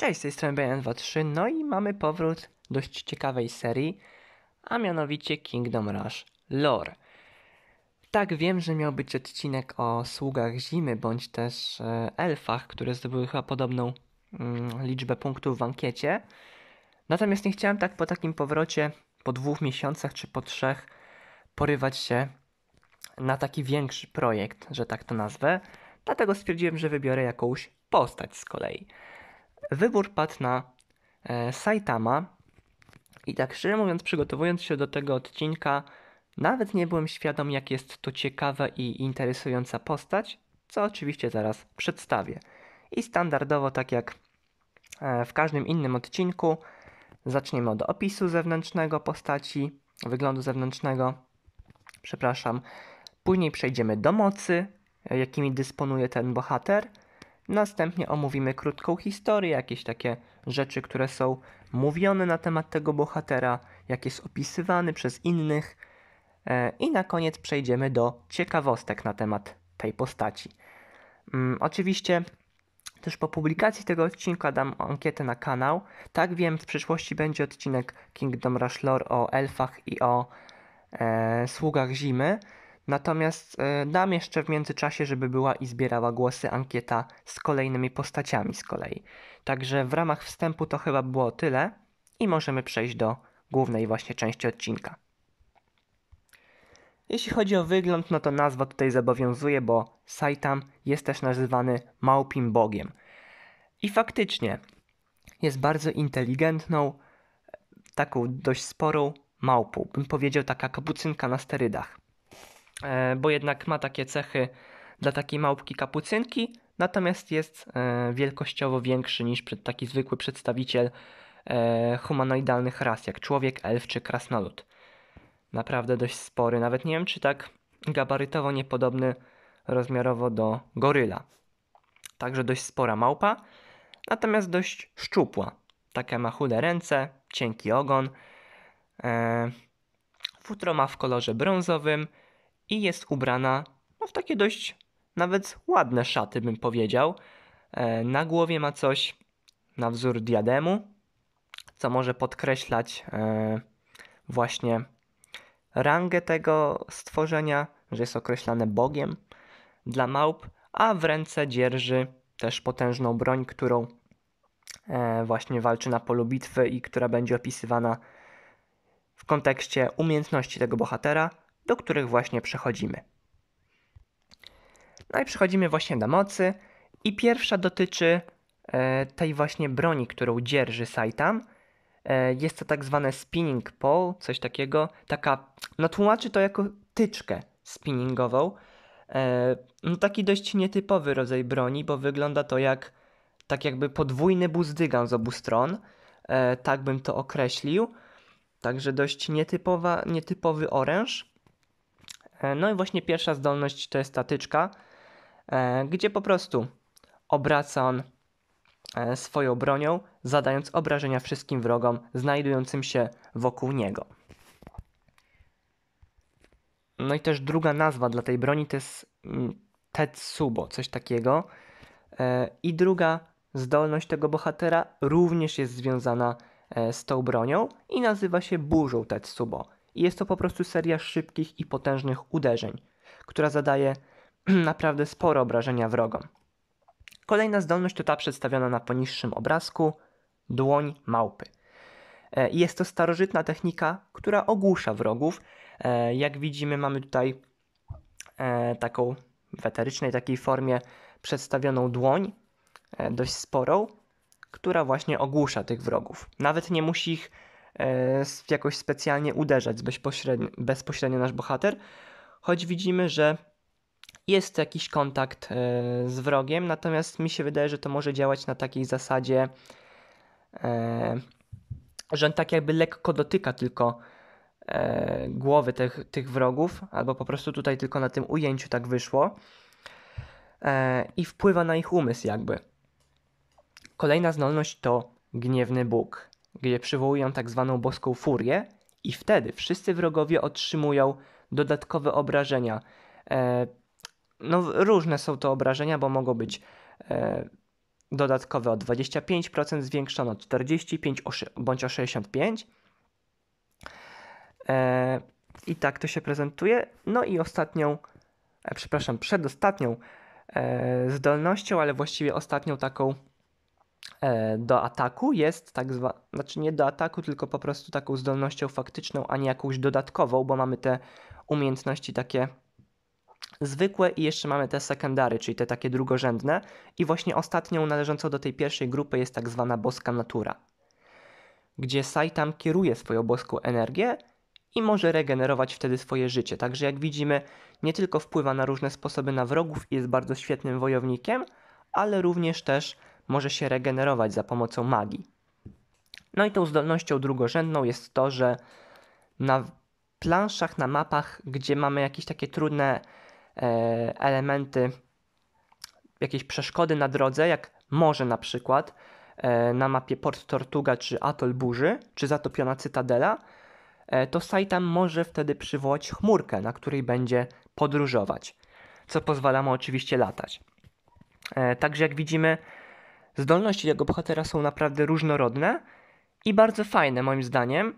Cześć, z tej strony BN23, no i mamy powrót dość ciekawej serii, a mianowicie Kingdom Rush Lore. Tak, wiem, że miał być odcinek o sługach zimy, bądź też e, elfach, które zdobyły chyba podobną mm, liczbę punktów w ankiecie. Natomiast nie chciałem tak po takim powrocie, po dwóch miesiącach czy po trzech, porywać się na taki większy projekt, że tak to nazwę. Dlatego stwierdziłem, że wybiorę jakąś postać z kolei wybór padł na e, Saitama. I tak szczerze mówiąc, przygotowując się do tego odcinka, nawet nie byłem świadom, jak jest to ciekawa i interesująca postać, co oczywiście zaraz przedstawię. I standardowo, tak jak e, w każdym innym odcinku, zaczniemy od opisu zewnętrznego postaci, wyglądu zewnętrznego, przepraszam. Później przejdziemy do mocy, e, jakimi dysponuje ten bohater – Następnie omówimy krótką historię, jakieś takie rzeczy, które są mówione na temat tego bohatera, jak jest opisywany przez innych. E, I na koniec przejdziemy do ciekawostek na temat tej postaci. Mm, oczywiście też po publikacji tego odcinka dam ankietę na kanał. Tak wiem, w przyszłości będzie odcinek Kingdom Rush Lore o elfach i o e, sługach zimy. Natomiast e, dam jeszcze w międzyczasie, żeby była i zbierała głosy ankieta z kolejnymi postaciami z kolei. Także w ramach wstępu to chyba było tyle i możemy przejść do głównej właśnie części odcinka. Jeśli chodzi o wygląd, no to nazwa tutaj zobowiązuje, bo Saitam jest też nazywany małpim bogiem. I faktycznie jest bardzo inteligentną, taką dość sporą małpą. Bym powiedział taka kapucynka na sterydach. E, bo jednak ma takie cechy dla takiej małpki kapucynki, natomiast jest e, wielkościowo większy niż taki zwykły przedstawiciel e, humanoidalnych ras, jak człowiek, elf czy krasnolud. Naprawdę dość spory, nawet nie wiem czy tak gabarytowo niepodobny rozmiarowo do goryla. Także dość spora małpa, natomiast dość szczupła. Taka ma chude ręce, cienki ogon. Futro ma w kolorze brązowym, i jest ubrana no, w takie dość nawet ładne szaty, bym powiedział. E, na głowie ma coś na wzór diademu, co może podkreślać e, właśnie rangę tego stworzenia, że jest określane Bogiem dla małp, a w ręce dzierży też potężną broń, którą e, właśnie walczy na polu bitwy i która będzie opisywana w kontekście umiejętności tego bohatera, do których właśnie przechodzimy. No i przechodzimy właśnie do mocy i pierwsza dotyczy e, tej właśnie broni, którą dzierży Saitam. E, jest to tak zwane spinning pole, coś takiego, taka, no tłumaczy to jako tyczkę spinningową. E, no taki dość nietypowy rodzaj broni, bo wygląda to jak tak jakby podwójny buzdygan z obu stron, tak bym to określił. Także dość nietypowa, nietypowy oręż. E, no i właśnie pierwsza zdolność to jest statyczka, e, gdzie po prostu obraca on e, swoją bronią, zadając obrażenia wszystkim wrogom znajdującym się wokół niego. No i też druga nazwa dla tej broni to jest mm, Tetsubo, coś takiego. I druga zdolność tego bohatera również jest związana z tą bronią i nazywa się burzą Tetsubo i jest to po prostu seria szybkich i potężnych uderzeń, która zadaje naprawdę sporo obrażenia wrogom. Kolejna zdolność to ta przedstawiona na poniższym obrazku dłoń małpy. E, jest to starożytna technika, która ogłusza wrogów. E, jak widzimy, mamy tutaj e, taką w eterycznej takiej formie przedstawioną dłoń, dość sporą, która właśnie ogłusza tych wrogów. Nawet nie musi ich E, jakoś specjalnie uderzać bezpośrednio, nasz bohater, choć widzimy, że jest jakiś kontakt e, z wrogiem, natomiast mi się wydaje, że to może działać na takiej zasadzie, e, że on tak jakby lekko dotyka tylko głowy tych, tych wrogów, albo po prostu tutaj tylko na tym ujęciu tak wyszło i wpływa na ich umysł jakby. Kolejna zdolność to gniewny Bóg gdzie przywołują tak zwaną boską furię i wtedy wszyscy wrogowie otrzymują dodatkowe obrażenia. E, no, różne są to obrażenia, bo mogą być e, dodatkowe o 25%, zwiększone o 45% bądź o 65%. E, I tak to się prezentuje. No i ostatnią, e, przepraszam, przedostatnią e, zdolnością, ale właściwie ostatnią taką E, do ataku jest tak zwana, znaczy nie do ataku, tylko po prostu taką zdolnością faktyczną, a nie jakąś dodatkową, bo mamy te umiejętności takie zwykłe i jeszcze mamy te sekundary, czyli te takie drugorzędne i właśnie ostatnią należącą do tej pierwszej grupy jest tak zwana boska natura, gdzie Saitam kieruje swoją boską energię i może regenerować wtedy swoje życie. Także jak widzimy, nie tylko wpływa na różne sposoby na wrogów i jest bardzo świetnym wojownikiem, ale również też może się regenerować za pomocą magii. No i tą zdolnością drugorzędną jest to, że na planszach, na mapach, gdzie mamy jakieś takie trudne e, elementy, jakieś przeszkody na drodze, jak morze na przykład, e, na mapie Port Tortuga czy Atol Burzy, czy zatopiona cytadela, e, to Saitam może wtedy przywołać chmurkę, na której będzie podróżować, co pozwala mu oczywiście latać. Także jak widzimy, Zdolności jego bohatera są naprawdę różnorodne i bardzo fajne moim zdaniem.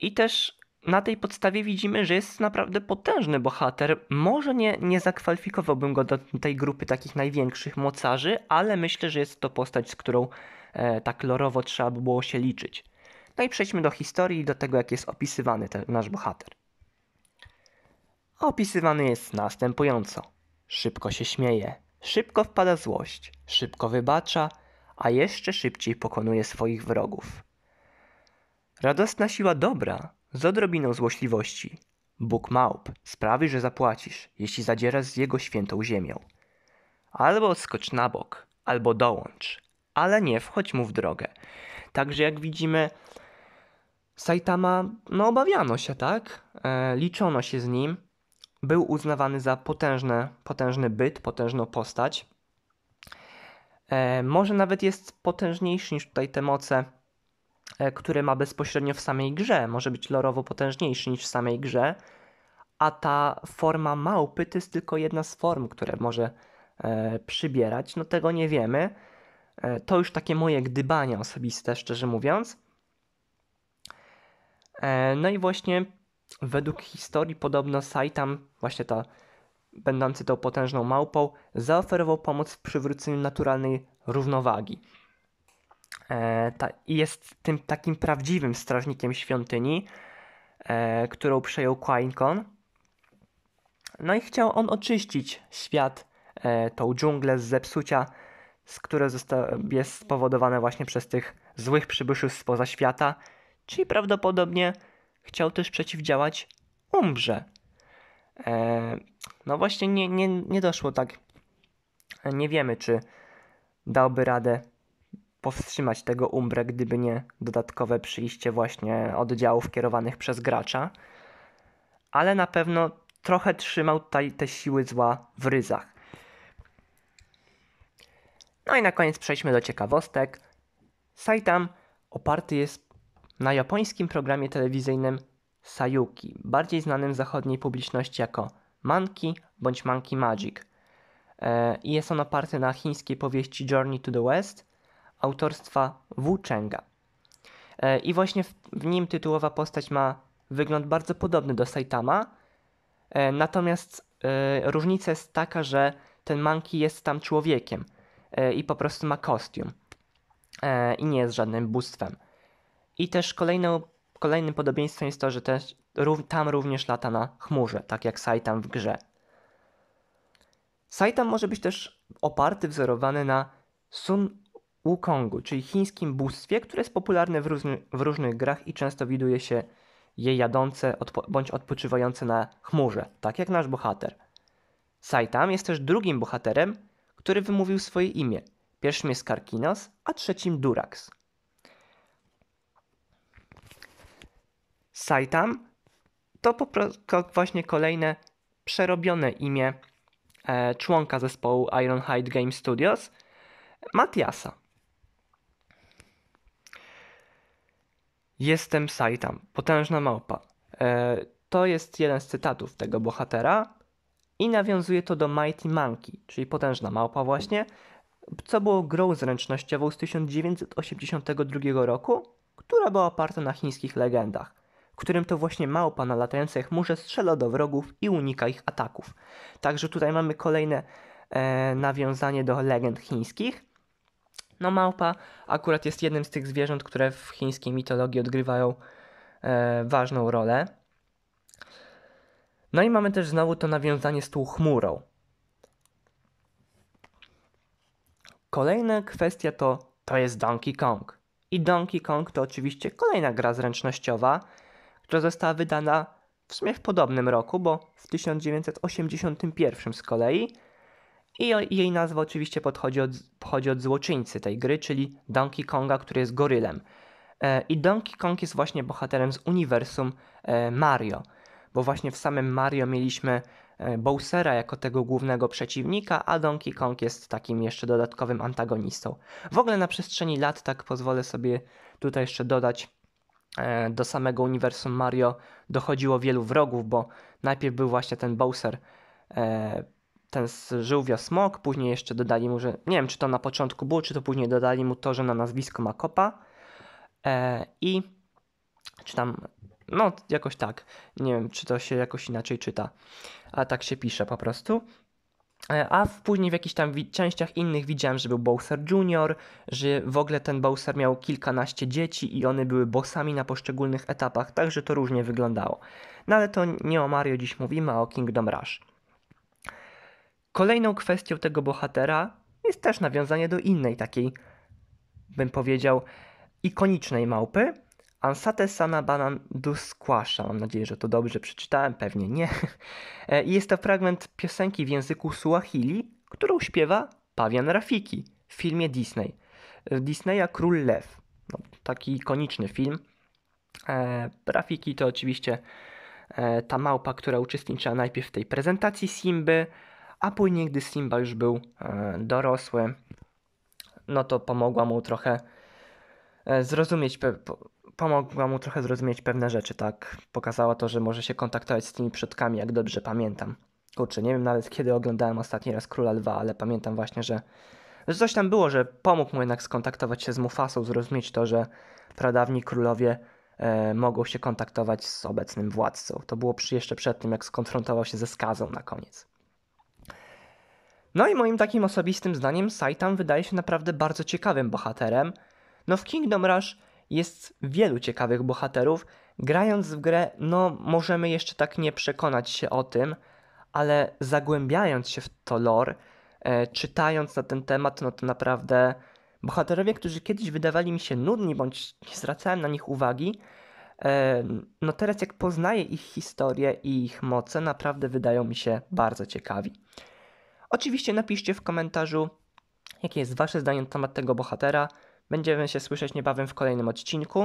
I też na tej podstawie widzimy, że jest naprawdę potężny bohater. Może nie, nie zakwalifikowałbym go do tej grupy takich największych mocarzy, ale myślę, że jest to postać, z którą e, tak lorowo trzeba by było się liczyć. No i przejdźmy do historii do tego, jak jest opisywany ten nasz bohater. Opisywany jest następująco. Szybko się śmieje, szybko wpada złość, szybko wybacza, a jeszcze szybciej pokonuje swoich wrogów. Radosna siła dobra z odrobiną złośliwości. Bóg małp sprawi, że zapłacisz, jeśli zadzierasz z jego świętą ziemią. Albo skocz na bok, albo dołącz, ale nie wchodź mu w drogę. Także jak widzimy, Saitama, no obawiano się, tak? E, liczono się z nim. Był uznawany za potężne, potężny byt, potężną postać. E, może nawet jest potężniejszy niż tutaj te moce, e, które ma bezpośrednio w samej grze. Może być lorowo potężniejszy niż w samej grze. A ta forma małpy to jest tylko jedna z form, które może e, przybierać. No tego nie wiemy. To już takie moje gdybania osobiste, szczerze mówiąc. No i właśnie według historii podobno Saitam, właśnie ta będący tą potężną małpą, zaoferował pomoc w przywróceniu naturalnej równowagi. E, ta, jest tym takim prawdziwym strażnikiem świątyni, e, którą przejął Quainkon. No i chciał on oczyścić świat, e, tą dżunglę z zepsucia, z które zosta- jest spowodowane właśnie przez tych złych przybyszów spoza świata, czyli prawdopodobnie chciał też przeciwdziałać Umrze. E, no właśnie nie, nie, nie doszło tak. Nie wiemy, czy dałby radę powstrzymać tego umbrę, gdyby nie dodatkowe przyjście właśnie oddziałów kierowanych przez gracza. Ale na pewno trochę trzymał tutaj te siły zła w ryzach. No i na koniec przejdźmy do ciekawostek. Saitam oparty jest na japońskim programie telewizyjnym Sayuki, bardziej znanym zachodniej publiczności jako Monkey bądź Monkey Magic. E, I jest on oparty na chińskiej powieści Journey to the West autorstwa Wu Chenga. E, I właśnie w nim tytułowa postać ma wygląd bardzo podobny do Saitama, e, natomiast różnica jest taka, że ten Monkey jest tam człowiekiem i po prostu ma kostium i nie jest żadnym bóstwem. I też kolejną Kolejnym podobieństwem jest to, że też, tam również lata na chmurze, tak jak Saitam w grze. Saitam może być też oparty, wzorowany na Sun Wukongu, czyli chińskim bóstwie, które jest popularne w, różny, w różnych grach i często widuje się je jadące odpo- bądź odpoczywające na chmurze, tak jak nasz bohater. Saitam jest też drugim bohaterem, który wymówił swoje imię. Pierwszym jest Karkinos, a trzecim Durax. Saitam to po prostu właśnie kolejne przerobione imię e, członka zespołu Ironhide Game Studios, Matiasa. Jestem Saitam, potężna małpa. E, to jest jeden z cytatów tego bohatera i nawiązuje to do Mighty Monkey, czyli potężna małpa właśnie, co było grą zręcznościową z 1982 roku, która była oparta na chińskich legendach którym to właśnie małpa na latającej chmurze strzela do wrogów i unika ich ataków. Także tutaj mamy kolejne e, nawiązanie do legend chińskich. No małpa akurat jest jednym z tych zwierząt, które w chińskiej mitologii odgrywają e, ważną rolę. No i mamy też znowu to nawiązanie z tą chmurą. Kolejna kwestia to to jest Donkey Kong. I Donkey Kong to oczywiście kolejna gra zręcznościowa, która została wydana w sumie w podobnym roku, bo w 1981 z kolei. I jej nazwa oczywiście podchodzi od, pochodzi od złoczyńcy tej gry, czyli Donkey Konga, który jest gorylem. E, I Donkey Kong jest właśnie bohaterem z uniwersum e, Mario, bo właśnie w samym Mario mieliśmy e, Bowsera jako tego głównego przeciwnika, a Donkey Kong jest takim jeszcze dodatkowym antagonistą. W ogóle na przestrzeni lat, tak pozwolę sobie tutaj jeszcze dodać, E, do samego uniwersum Mario dochodziło wielu wrogów, bo najpierw był właśnie ten Bowser, e, ten żółwia Smok, później jeszcze dodali mu, że nie wiem czy to na początku było, czy to później dodali mu to, że na nazwisko ma kopa e, i czy tam, no jakoś tak, nie wiem czy to się jakoś inaczej czyta, a tak się pisze po prostu. E, a w, później w jakichś tam częściach innych widziałem, że był Bowser Jr., że w ogóle ten Bowser miał kilkanaście dzieci i one były bossami na poszczególnych etapach, także to różnie wyglądało. No ale to nie o Mario dziś mówimy, a o Kingdom Rush. Kolejną kwestią tego bohatera jest też nawiązanie do innej takiej, bym powiedział, ikonicznej małpy, Ansate banan du Squasha. Mam nadzieję, że to dobrze przeczytałem, pewnie nie. E, I jest to fragment piosenki w języku Suahili, którą śpiewa Pawian Rafiki w filmie Disney. E, Disneya Król Lew. No, taki ikoniczny film. E, Rafiki to oczywiście ta małpa, która uczestniczyła najpierw w tej prezentacji Simby, a później, gdy Simba już był dorosły, no to pomogła mu trochę zrozumieć pomogła mu trochę zrozumieć pewne rzeczy, tak? Pokazała to, że może się kontaktować z tymi przodkami, jak dobrze pamiętam. Kurczę, nie wiem nawet kiedy oglądałem ostatni raz Króla 2, ale pamiętam właśnie, że, że coś tam było, że pomógł mu jednak skontaktować się z Mufasą, zrozumieć to, że pradawni królowie e, mogą się kontaktować z obecnym władcą. To było jeszcze przed tym, jak skonfrontował się ze skazą na koniec. No i moim takim osobistym zdaniem Saitam wydaje się naprawdę bardzo ciekawym bohaterem. No w Kingdom Rush jest wielu ciekawych bohaterów. Grając w grę, no możemy jeszcze tak nie przekonać się o tym, ale zagłębiając się w to lore, e, czytając na ten temat, no to naprawdę bohaterowie, którzy kiedyś wydawali mi się nudni, bądź nie zwracałem na nich uwagi, e, no teraz jak poznaję ich historię i ich moce, naprawdę wydają mi się bardzo ciekawi. Oczywiście napiszcie w komentarzu, jakie jest wasze zdanie na temat tego bohatera, Będziemy się słyszeć niebawem w kolejnym odcinku.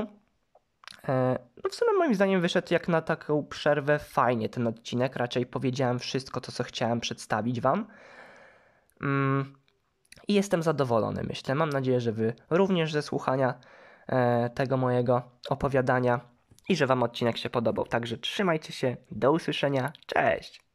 E, no w sumie moim zdaniem wyszedł jak na taką przerwę fajnie ten odcinek. Raczej powiedziałem wszystko to, co chciałem przedstawić Wam. Mm, I jestem zadowolony, myślę. Mam nadzieję, że Wy również ze słuchania e, tego mojego opowiadania i że Wam odcinek się podobał. Także trzymajcie się, do usłyszenia, cześć!